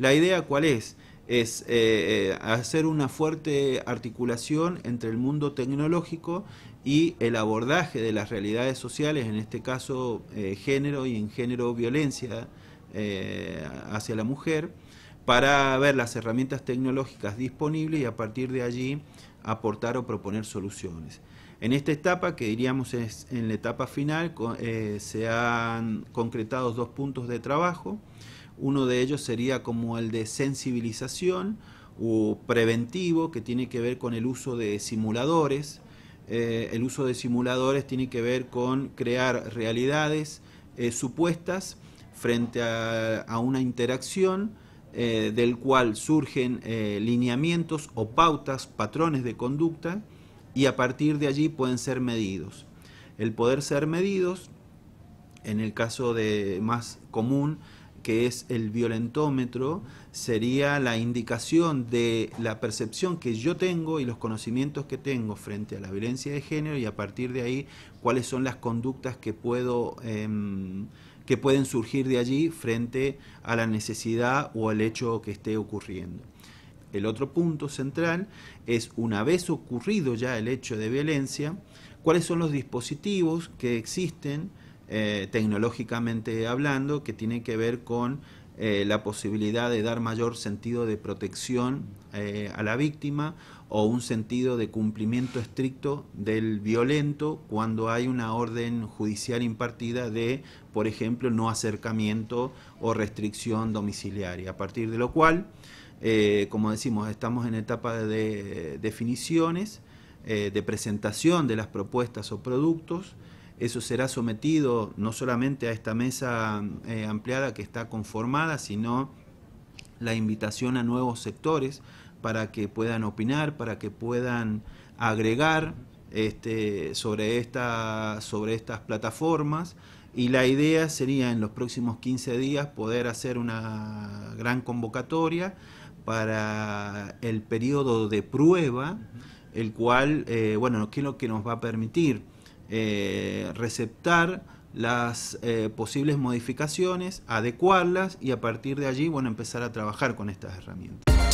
La idea cuál es? Es eh, eh, hacer una fuerte articulación entre el mundo tecnológico y el abordaje de las realidades sociales, en este caso eh, género y en género violencia hacia la mujer, para ver las herramientas tecnológicas disponibles y a partir de allí aportar o proponer soluciones. En esta etapa, que diríamos es en la etapa final, se han concretado dos puntos de trabajo. Uno de ellos sería como el de sensibilización o preventivo, que tiene que ver con el uso de simuladores. Eh, el uso de simuladores tiene que ver con crear realidades eh, supuestas frente a, una interacción eh, del cual surgen lineamientos o pautas, patrones de conducta, y a partir de allí pueden ser medidos. El poder ser medidos, en el caso de más común, que es el violentómetro, sería la indicación de la percepción que yo tengo y los conocimientos que tengo frente a la violencia de género y a partir de ahí cuáles son las conductas que puedo... Em, que pueden surgir de allí frente a la necesidad o al hecho que esté ocurriendo. El otro punto central es, una vez ocurrido ya el hecho de violencia, cuáles son los dispositivos que existen eh, tecnológicamente hablando, que tiene que ver con eh, la posibilidad de dar mayor sentido de protección eh, a la víctima o un sentido de cumplimiento estricto del violento cuando hay una orden judicial impartida de, por ejemplo, no acercamiento o restricción domiciliaria, a partir de lo cual, como decimos, estamos en etapa de definiciones, de presentación de las propuestas o productos, eso será sometido no solamente a esta mesa eh, ampliada que está conformada, sino la invitación a nuevos sectores para que puedan opinar, para que puedan agregar este, sobre, esta, sobre estas plataformas. Y la idea sería en los próximos 15 días poder hacer una gran convocatoria para el periodo de prueba, el cual, eh, bueno, ¿qué es lo que nos va a permitir? Eh, receptar las eh, posibles modificaciones, adecuarlas y a partir de allí, bueno, empezar a trabajar con estas herramientas.